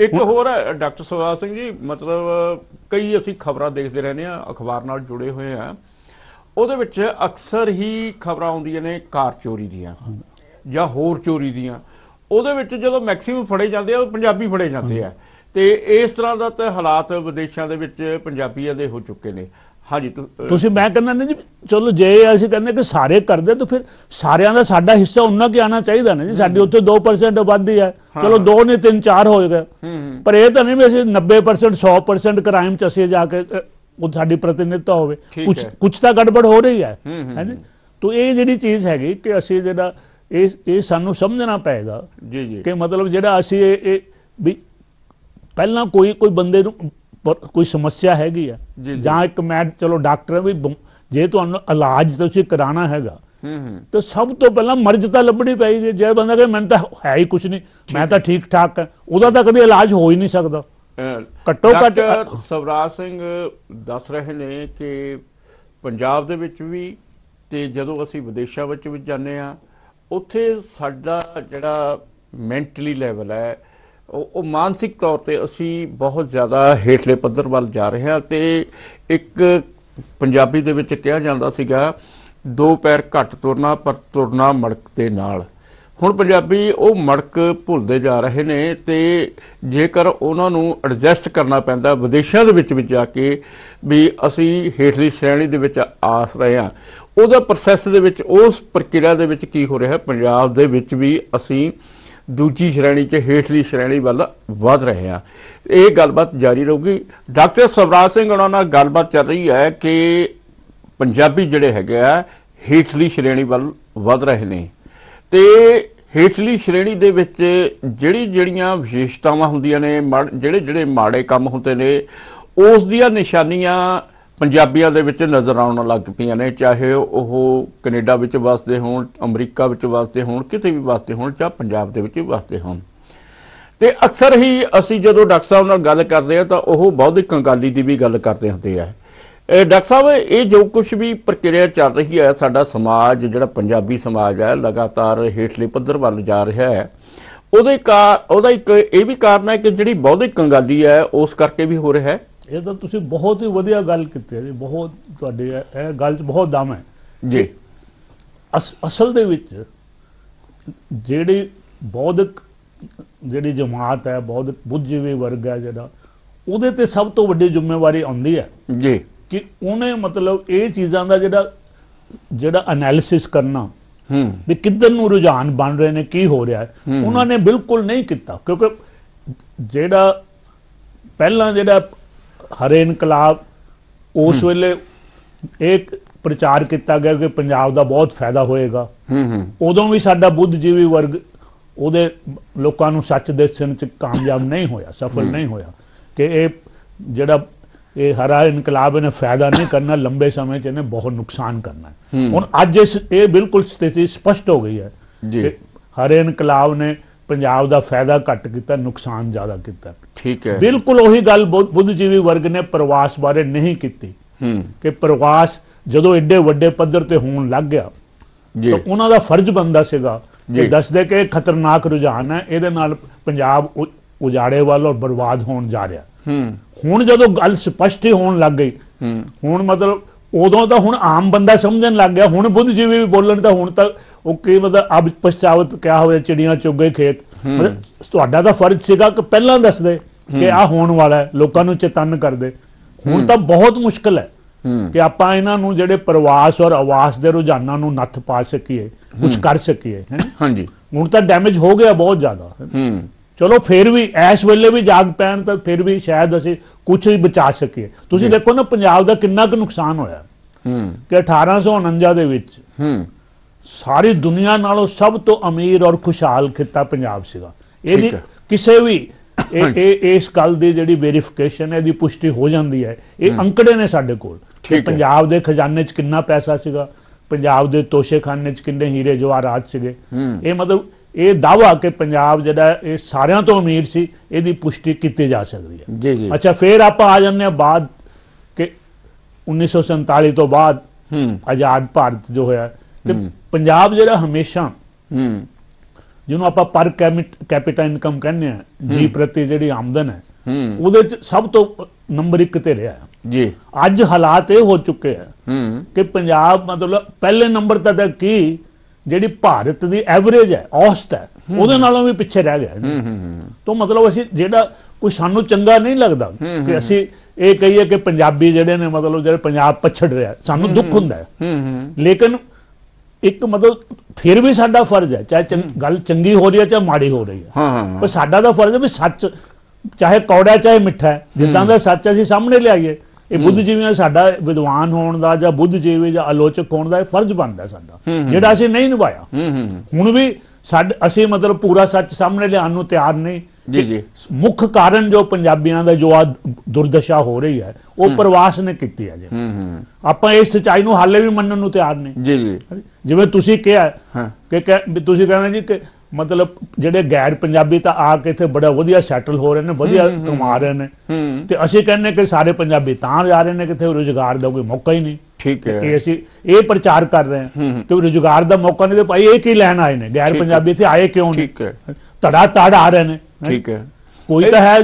ਇੱਕ ਹੋਰ ਹੈ ਡਾਕਟਰ ਸਰਦਾਰ ਸਿੰਘ ਜੀ ਮਤਲਬ ਕਈ ਅਸੀਂ ਖਬਰਾਂ ਦੇਖਦੇ ਰਹਿੰਦੇ ਆ ਅਖਬਾਰ ਨਾਲ ਜੁੜੇ ਹੋਏ ਆ ਉਹਦੇ ਵਿੱਚ ਅਕਸਰ ਹੀ ਖਬਰਾਂ ਆਉਂਦੀਆਂ ਨੇ ਕਾਰ ਚੋਰੀ ਦੀਆਂ ਜਾਂ ਹੋਰ ਚੋਰੀ ਦੀਆਂ ਉਹਦੇ ਵਿੱਚ ਜਦੋਂ ਮੈਕਸਿਮਮ ਫੜੇ ਜਾਂਦੇ ਆ ਉਹ ਪੰਜਾਬੀ ਫੜੇ ਜਾਂਦੇ ਆ ਤੇ ਇਸ ਤਰ੍ਹਾਂ ਦਾ ਤਾਂ ਹਾਲਾਤ ਵਿਦੇਸ਼ਾਂ ਦੇ ਵਿੱਚ ਪੰਜਾਬੀਆਂ ਦੇ ਹੋ ਚੁੱਕੇ ਨੇ ਹਾਂਜੀ ਤੁਸੀਂ ਮੈਂ ਕਹਿੰਦਾ ਨਾ ਜੀ ਚਲੋ ਜੇ ਅਸੀਂ ਕਹਿੰਦੇ ਕਿ ਸਾਰੇ ਕਰਦੇ ਤਾਂ ਫਿਰ ਸਾਰਿਆਂ ਦਾ ਸਾਡਾ ਹਿੱਸਾ ਉਹਨਾਂ ਕਿ ਆਣਾ ਚਾਹੀਦਾ ਨਾ ਜੀ ਸਾਡੇ ਉੱਤੇ 2% ਆਬਾਦੀ ਹੈ ਚਲੋ 2 ਨੇ 3 4 ਹੋ ਗਏ ਪਰ ਇਹ ਤਾਂ ਨਹੀਂ ਵੀ ਅਸੀਂ 90% 100% ਕ੍ਰਾਈਮ ਚ ਅਸੀਂ ਜਾ ਕੇ ਉਹ ਸਾਡੀ ਪ੍ਰਤੀਨਿਧਤਾ ਹੋਵੇ ਕੁਝ ਕੁਝ ਤਾਂ ਗੜਬੜ ਹੋ ਰਹੀ ਹੈ ਹਾਂਜੀ ਤਾਂ ਇਹ ਜਿਹੜੀ ਚੀਜ਼ ਹੈਗੀ ਕਿ ਅਸੀਂ ਜਿਹੜਾ ਇਹ ਇਹ ਸਾਨੂੰ ਸਮਝਣਾ ਪਏਗਾ ਜੀ ਜੀ ਕਿ ਮਤਲਬ ਜਿਹੜਾ ਅਸੀਂ ਇਹ ਵੀ ਪਹਿਲਾਂ ਕੋਈ ਕੋਈ ਬੰਦੇ ਨੂੰ ਕੋਈ ਸਮੱਸਿਆ ਹੈਗੀ ਆ ਜਾਂ ਇੱਕ ਮੈਂ ਚਲੋ ਡਾਕਟਰ ਵੀ ਜੇ ਤੁਹਾਨੂੰ ਇਲਾਜ ਤੁਸੀਂ ਕਰਾਣਾ ਹੈਗਾ ਤਾਂ ਸਭ ਤੋਂ ਪਹਿਲਾਂ ਮਰਜ਼ ਤਾਂ ਲੱਭਣੀ ਪੈਗੀ ਜੇ ਬੰਦਾ ਕਹੇ ਮੈਨੂੰ ਤਾਂ ਹੈ ਹੀ ਕੁਝ ਨਹੀਂ ਮੈਂ ਤਾਂ ਠੀਕ ਠਾਕ ਹਾਂ ਉਹਦਾ ਤਾਂ ਕਦੇ ਇਲਾਜ ਹੋ ਹੀ ਨਹੀਂ ਸਕਦਾ ਘੱਟੋ ਘੱਟ ਸਵਰਾਜ ਸਿੰਘ ਦੱਸ ਰਹੇ ਨੇ ਕਿ ਪੰਜਾਬ ਦੇ ਵਿੱਚ ਵੀ ਤੇ ਜਦੋਂ ਅਸੀਂ ਵਿਦੇਸ਼ਾਂ ਵਿੱਚ ਵੀ ਜਾਂਦੇ ਆ ਉੱਥੇ ਸਾਡਾ ਜਿਹੜਾ ਮੈਂਟਲੀ ਲੈਵਲ ਹੈ ਉਹ ਮਾਨਸਿਕ ਤੌਰ ਤੇ ਅਸੀਂ ਬਹੁਤ ਜ਼ਿਆਦਾ ਹੇਠਲੇ ਪੱਧਰ ਵੱਲ ਜਾ ਰਹੇ ਹਾਂ ਤੇ ਇੱਕ ਪੰਜਾਬੀ ਦੇ ਵਿੱਚ ਕਿਹਾ ਜਾਂਦਾ ਸੀਗਾ ਦੋ ਪੈਰ ਘੱਟ ਤੁਰਨਾ ਪਰ ਤੁਰਨਾ ਮੜਕ ਦੇ ਨਾਲ ਹੁਣ ਪੰਜਾਬੀ ਉਹ ਮੜਕ ਭੁੱਲਦੇ ਜਾ ਰਹੇ ਨੇ ਤੇ ਜੇਕਰ ਉਹਨਾਂ ਨੂੰ ਐਡਜਸਟ ਕਰਨਾ ਪੈਂਦਾ ਵਿਦੇਸ਼ਾਂ ਦੇ ਵਿੱਚ ਵੀ ਜਾ ਕੇ ਵੀ ਅਸੀਂ ਹੇਠਲੀ ਸ਼੍ਰੇਣੀ ਦੇ ਵਿੱਚ ਆਸ ਰਹੇ ਹਾਂ ਉਹਦਾ ਪ੍ਰੋਸੈਸ ਦੇ ਵਿੱਚ ਉਸ ਪ੍ਰਕਿਰਿਆ ਦੇ ਵਿੱਚ ਕੀ ਹੋ ਰਿਹਾ ਪੰਜਾਬ ਦੇ ਵਿੱਚ ਵੀ ਅਸੀਂ ਦੂਜੀ ਸ਼੍ਰੇਣੀ 'ਚ ਹੇਠਲੀ ਸ਼੍ਰੇਣੀ ਵੱਲ ਵਧ ਰਹੇ ਆ ਇਹ ਗੱਲਬਾਤ ਜਾਰੀ ਰਹੂਗੀ ਡਾਕਟਰ ਸਵਰਾਜ ਸਿੰਘ ਉਹਨਾਂ ਨਾਲ ਗੱਲਬਾਤ ਚੱਲ ਰਹੀ ਹੈ ਕਿ ਪੰਜਾਬੀ ਜਿਹੜੇ ਹੈਗੇ ਆ ਹੇਠਲੀ ਸ਼੍ਰੇਣੀ ਵੱਲ ਵਧ ਰਹੇ ਨੇ ਤੇ ਹੇਠਲੀ ਸ਼੍ਰੇਣੀ ਦੇ ਵਿੱਚ ਜਿਹੜੀ ਜਿਹੜੀਆਂ ਵਿਸ਼ੇਸ਼ਤਾਵਾਂ ਹੁੰਦੀਆਂ ਨੇ ਜਿਹੜੇ ਜਿਹੜੇ ਮਾੜੇ ਕੰਮ ਹੁੰਦੇ ਨੇ ਉਸ ਦੀਆਂ ਨਿਸ਼ਾਨੀਆਂ ਪੰਜਾਬੀਆਂ ਦੇ ਵਿੱਚ ਨਜ਼ਰ ਆਉਣ ਲੱਗ ਪਈਆਂ ਨੇ ਚਾਹੇ ਉਹ ਕੈਨੇਡਾ ਵਿੱਚ ਵਸਦੇ ਹੋਣ ਅਮਰੀਕਾ ਵਿੱਚ ਵਸਦੇ ਹੋਣ ਕਿਤੇ ਵੀ ਵਸਦੇ ਹੋਣ ਜਾਂ ਪੰਜਾਬ ਦੇ ਵਿੱਚ ਵਸਦੇ ਹੋਣ ਤੇ ਅਕਸਰ ਹੀ ਅਸੀਂ ਜਦੋਂ ਡਾਕਟਰ ਸਾਹਿਬ ਨਾਲ ਗੱਲ ਕਰਦੇ ਆ ਤਾਂ ਉਹ ਬੌਧਿਕ ਕੰਗਾਲੀ ਦੀ ਵੀ ਗੱਲ ਕਰਦੇ ਹੁੰਦੇ ਆ ਡਾਕਟਰ ਸਾਹਿਬ ਇਹ ਜੋ ਕੁਝ ਵੀ ਪ੍ਰਕਿਰਿਆ ਚੱਲ ਰਹੀ ਹੈ ਸਾਡਾ ਸਮਾਜ ਜਿਹੜਾ ਪੰਜਾਬੀ ਸਮਾਜ ਹੈ ਲਗਾਤਾਰ ਹੇਠਲੇ ਪੱਧਰ ਵੱਲ ਜਾ ਰਿਹਾ ਹੈ ਉਹਦੇ ਕਾ ਉਹਦਾ ਇੱਕ ਇਹ ਵੀ ਕਾਰਨ ਹੈ ਕਿ ਜਿਹੜੀ ਬੌਧਿਕ ਕੰਗਾਲੀ ਹੈ ਉਸ ਕਰਕੇ ਵੀ ਹੋ ਰਿਹਾ ਹੈ ਇਹ ਤਾਂ ਤੁਸੀਂ ਬਹੁਤ ਹੀ ਵਧੀਆ ਗੱਲ ਕੀਤੀ ਹੈ ਜੀ ਬਹੁਤ ਤੁਹਾਡੇ ਇਹ ਗੱਲ 'ਚ ਬਹੁਤ ਦਮ ਹੈ ਜੀ ਅਸਲ ਦੇ ਵਿੱਚ ਜਿਹੜੀ ਬੌਧਿਕ ਜਿਹੜੀ ਜਮਾਤ ਹੈ ਬੌਧਿਕ ਬੁੱਧੀਜੀਵੀ ਵਰਗ ਹੈ ਜਿਹੜਾ ਉਹਦੇ ਤੇ ਸਭ ਤੋਂ ਵੱਡੀ ਜ਼ਿੰਮੇਵਾਰੀ ਆਉਂਦੀ ਹੈ ਜੀ ਕਿ ਉਹਨੇ ਮਤਲਬ ਇਹ ਚੀਜ਼ਾਂ ਦਾ ਜਿਹੜਾ ਜਿਹੜਾ ਐਨਾਲਿਸਿਸ ਕਰਨਾ ਹੂੰ ਵੀ ਕਿੱਧਰ ਨੂੰ ਰੁਝਾਨ ਬਣ ਰਹੇ ਨੇ ਕੀ ਹੋ ਰਿਹਾ ਹੈ ਉਹਨਾਂ ਨੇ ਬਿਲਕੁਲ ਨਹੀਂ ਕੀਤਾ ਕਿਉਂਕਿ ਜਿਹੜਾ ਪਹਿਲਾਂ ਜਿਹੜਾ ਹਰੇ ਇਨਕਲਾਬ ਉਸ ਵੇਲੇ ਇੱਕ ਪ੍ਰਚਾਰ ਕੀਤਾ ਗਿਆ ਕਿ ਪੰਜਾਬ ਦਾ ਬਹੁਤ ਫਾਇਦਾ ਹੋਏਗਾ ਹੂੰ ਹੂੰ ਉਦੋਂ ਵੀ ਸਾਡਾ ਬੁੱਧਜੀਵੀ ਵਰਗ ਉਹਦੇ ਲੋਕਾਂ ਨੂੰ ਸੱਚ ਦੇਸਣ ਚ ਕਾਮਯਾਬ ਨਹੀਂ ਹੋਇਆ ਸਫਲ ਨਹੀਂ ਹੋਇਆ ਕਿ ਇਹ ਜਿਹੜਾ ਇਹ ਹਰਾ ਇਨਕਲਾਬ ਨੇ ਫਾਇਦਾ ਨਹੀਂ ਕਰਨਾ ਲੰਬੇ ਸਮੇਂ ਚ ਇਹਨੇ ਬਹੁਤ ਨੁਕਸਾਨ ਕਰਨਾ ਹੁਣ ਅੱਜ ਇਹ ਬਿਲਕੁਲ ਸਥਿਤੀ ਸਪਸ਼ਟ ਹੋ ਗਈ ਹੈ ਜੀ ਹਰੇ ਇਨਕਲਾਬ ਨੇ ਪੰਜਾਬ ਦਾ ਫਾਇਦਾ ਘੱਟ ਕੀਤਾ ਨੁਕਸਾਨ ਜ਼ਿਆਦਾ ਕੀਤਾ ਠੀਕ ਹੈ ਬਿਲਕੁਲ ਉਹੀ ਗੱਲ ਬੁੱਧਜੀਵੀ ਵਰਗ ਨੇ ਪ੍ਰਵਾਸ ਬਾਰੇ ਨਹੀਂ ਕੀਤੀ ਕਿ ਪ੍ਰਵਾਸ ਜਦੋਂ ਐਡੇ ਵੱਡੇ ਪੱਧਰ ਤੇ ਹੋਣ ਲੱਗ ਗਿਆ ਤਾਂ ਉਹਨਾਂ ਦਾ ਫਰਜ਼ ਬੰਦਾ ਸੀਗਾ ਕਿ ਦੱਸਦੇ ਕਿ ਖਤਰਨਾਕ ਰੁਝਾਨ ਹੈ ਇਹਦੇ ਨਾਲ ਪੰਜਾਬ ਉਜਾੜੇ ਵੱਲ ਔਰ ਬਰਬਾਦ ਹੋਣ ਜਾ ਰਿਹਾ ਹੂੰ ਹੁਣ ਜਦੋਂ ਗੱਲ ਸਪਸ਼ਟ ਹੋਣ ਲੱਗ ਗਈ ਹੂੰ ਹੁਣ ਮਤਲਬ ਉਦੋਂ ਤਾਂ ਹੁਣ ਆਮ ਬੰਦਾ ਸਮਝਣ ਲੱਗ ਗਿਆ ਹੁਣ ਬੁੱਧ ਜੀ ਵੀ ਬੋਲਣ ਤਾਂ ਹੁਣ ਤਾਂ ਉਹ ਕੀ ਮਤਲਬ ਅਬ ਪਛਤਾਵਤ ਕਿਆ ਹੋਇਆ ਚਿੜੀਆਂ ਚੁੱਗ ਗਏ ਖੇਤ ਮਤਲਬ ਤੁਹਾਡਾ ਤਾਂ ਫਰਜ਼ ਸੀਗਾ ਕਿ ਪਹਿਲਾਂ ਦੱਸ ਦੇ ਕਿ ਆ ਹੋਣ ਵਾਲਾ ਹੈ ਲੋਕਾਂ ਨੂੰ ਚੇਤਨ ਦੇ ਹੁਣ ਤਾਂ ਬਹੁਤ ਮੁਸ਼ਕਲ ਹੈ ਕਿ ਆਪਾਂ ਇਹਨਾਂ ਨੂੰ ਜਿਹੜੇ ਪ੍ਰਵਾਸ ਔਰ ਆਵਾਸ ਦੇ ਰੁਝਾਨਾਂ ਨੂੰ ਨੱਥ ਪਾ ਸਕੀਏ ਕੁਝ ਕਰ ਸਕੀਏ ਹਾਂਜੀ ਹੁਣ ਤਾਂ ਡੈਮੇਜ ਹੋ ਗਿਆ ਬਹੁਤ ਜ਼ਿਆਦਾ ਚਲੋ ਫਿਰ ਵੀ ਐਸ ਵੇਲੇ ਵੀ ਜਾਗ ਪੈਣ ਤਾਂ ਫਿਰ ਵੀ ਸ਼ਾਇਦ ਅਸੀਂ ਕੁਝ ਹੀ ਬਚਾ ਸਕੀਏ ਤੁਸੀਂ ਦੇਖੋ ਨਾ ਪੰਜਾਬ ਦਾ ਕਿੰਨਾ ਕੁ ਨੁਕਸਾਨ ਹੋਇਆ ਹੂੰ ਕਿ 1849 ਦੇ ਵਿੱਚ ਹੂੰ ਸਾਰੀ ਦੁਨੀਆ ਨਾਲੋਂ ਸਭ ਤੋਂ ਅਮੀਰ ਔਰ ਖੁਸ਼ਹਾਲ ਖਿੱਤਾ ਪੰਜਾਬ ਸੀਗਾ ਇਹਦੀ ਕਿਸੇ ਵੀ ਇਹ ਇਸ ਗੱਲ ਦੀ ਜਿਹੜੀ ਵੈਰੀਫਿਕੇਸ਼ਨ ਹੈ ਦੀ ਪੁਸ਼ਟੀ ਹੋ ਜਾਂਦੀ ਹੈ ਇਹ ਅੰਕੜੇ ਨੇ ਸਾਡੇ ਕੋਲ ਕਿ ਪੰਜਾਬ ਦੇ ਖਜ਼ਾਨੇ 'ਚ ਕਿੰਨਾ ਪੈਸਾ ਸੀਗਾ ਪੰਜਾਬ ਦੇ ਤੋਸ਼ੇਖਾਨੇ 'ਚ ਕਿੰਨੇ ਹੀਰੇ ਜਵਾਹਰਾਤ ਸੀਗੇ ਇਹ ਮਤਲਬ ਇਹ ਦਾਵਾ ਕਿ ਪੰਜਾਬ ਜਿਹੜਾ ਇਹ ਸਾਰਿਆਂ ਤੋਂ ਅਮੀਰ ਸੀ ਇਹਦੀ ਪੁਸ਼ਟੀ ਕੀਤੀ ਜਾ ਸਕਦੀ ਹੈ ਜੀ ਜੀ ਅੱਛਾ ਫਿਰ ਆਪਾਂ ਆ ਜੰਨੇ ਬਾਅਦ ਕਿ 1947 ਤੋਂ ਬਾਅਦ ਆਜ਼ਾਦ ਭਾਰਤ ਜੋ ਹੋਇਆ ਤੇ ਪੰਜਾਬ ਜਿਹੜਾ ਹਮੇਸ਼ਾ ਜਿਹਨੂੰ ਆਪਾਂ ਪਰ ਕੈਪੀਟਲ ਇਨਕਮ ਕਹਿੰਦੇ ਆ ਜੀ ਪ੍ਰਤੀ ਜਿਹੜੀ ਆਮਦਨ ਹੈ ਉਹਦੇ ਚ ਸਭ ਤੋਂ ਨੰਬਰ 1 ਤੇ ਰਿਹਾ ਜੀ ਅੱਜ ਹਾਲਾਤ ਇਹ ਹੋ ਚੁੱਕੇ ਆ ਕਿ ਪੰਜਾਬ ਮਤਲਬ ਪਹਿਲੇ ਨੰਬਰ ਤਾਂ ਕੀ ਜਿਹੜੀ ਭਾਰਤ ਦੀ ਐਵਰੇਜ ਹੈ ਔਸਤ ਹੈ ਉਹਦੇ ਨਾਲੋਂ ਵੀ ਪਿੱਛੇ ਰਹਿ ਗਿਆ ਹੂੰ ਹੂੰ ਤੋਂ ਮਤਲਬ ਅਸੀਂ ਜਿਹੜਾ ਕੋਈ ਸਾਨੂੰ ਚੰਗਾ ਨਹੀਂ ਲੱਗਦਾ ਕਿ ਅਸੀਂ ਇਹ ਕਹੀਏ ਕਿ ਪੰਜਾਬੀ ਜਿਹੜੇ ਨੇ ਮਤਲਬ ਜਿਹੜੇ ਪੰਜਾਬ ਪਛੜ ਰਿਹਾ ਸਾਨੂੰ ਦੁੱਖ ਹੁੰਦਾ ਹੈ ਲੇਕਿਨ ਇੱਕ ਮਤਲਬ ਫਿਰ ਵੀ ਸਾਡਾ ਫਰਜ਼ ਹੈ ਚਾਹੇ ਗੱਲ ਚੰਗੀ ਹੋ ਰਹੀ ਹੈ ਚਾਹੇ ਮਾੜੀ ਹੋ ਰਹੀ ਹੈ ਪਰ ਸਾਡਾ ਦਾ ਫਰਜ਼ ਹੈ ਵੀ ਸੱਚ ਚਾਹੇ ਕੌੜਾ ਚਾਹੇ ਮਿੱਠਾ ਜਿੱਦਾਂ ਦਾ ਸੱਚ ਅਸੀਂ ਸਾਹਮਣੇ ਲਿਆਈਏ ਇਹ ਬੁੱਧ ਜਿਵੇਂ ਸਾਡਾ ਵਿਦਵਾਨ ਹੋਣ ਦਾ ਜਾਂ ਬੁੱਧ ਜਿਵੇਂ ਜਾਂ ਆਲੋਚਕ ਹੋਣ ਦਾ ਇਹ ਫਰਜ਼ ਬਣਦਾ ਸਾਡਾ ਜਿਹੜਾ ਅਸੀਂ ਨਹੀਂ ਨਿਭਾਇਆ ਹੁਣ ਵੀ ਸਾਡੇ ਅਸੀਂ ਮਤਲਬ ਪੂਰਾ ਸੱਚ ਸਾਹਮਣੇ ਲਿਆਉਣ ਨੂੰ ਤਿਆਰ ਨਹੀਂ ਜੀ ਜੀ ਮੁੱਖ ਕਾਰਨ ਜੋ ਪੰਜਾਬੀਆਂ ਦਾ ਜੋ ਆ ਦੁਰਦਸ਼ਾ ਹੋ ਰਹੀ ਹੈ ਉਹ ਪ੍ਰਵਾਸ ਨੇ ਕੀਤੀ ਹੈ ਜੀ ਆਪਾਂ ਇਸ ਸਚਾਈ ਨੂੰ ਹਾਲੇ ਵੀ ਮੰਨਣ ਨੂੰ ਤਿਆਰ ਨਹੀਂ ਜੀ ਜੀ ਜਿਵੇਂ ਤੁਸੀਂ ਕਿਹਾ ਕਿ ਤੁਸੀਂ ਕਹਿੰਦੇ ਜੀ ਕਿ ਮਤਲਬ ਜਿਹੜੇ ਗੈਰ ਪੰਜਾਬੀ ਤਾਂ ਆ ਕੇ ਇੱਥੇ ਬੜਾ ਵਧੀਆ ਸੈਟਲ ਹੋ ਰਹੇ ਨੇ ਵਧੀਆ ਕਮਾ ਰਹੇ ਨੇ ਤੇ ਅਸੀਂ ਕਹਿੰਨੇ ਕਿ ਸਾਰੇ ਪੰਜਾਬੀ ਤਾਂ ਜਾ ਰਹੇ ਨੇ ਕਿਥੇ ਰੋਜ਼ਗਾਰ ਦਾ ਕੋਈ ਮੌਕਾ ਹੀ ਨਹੀਂ ਠੀਕ ਹੈ ਇਹ ਅਸੀਂ ਇਹ ਪ੍ਰਚਾਰ ਕਰ ਰਹੇ ਹਾਂ ਕਿ ਰੋਜ਼ਗਾਰ ਦਾ ਮੌਕਾ ਨਹੀਂ ਤੇ ਭਾਈ ਇਹ ਕੀ ਲੈਣ ਆਏ ਨੇ ਗੈਰ ਪੰਜਾਬੀ ਇੱਥੇ ਆਏ ਕਿਉਂ ਨਹੀਂ ਠੀਕ ਹੈ ਧੜਾ ਧੜ ਆ ਰਹੇ ਨੇ ਠੀਕ ਹੈ ਕੋਈ ਤਾਂ ਹੈ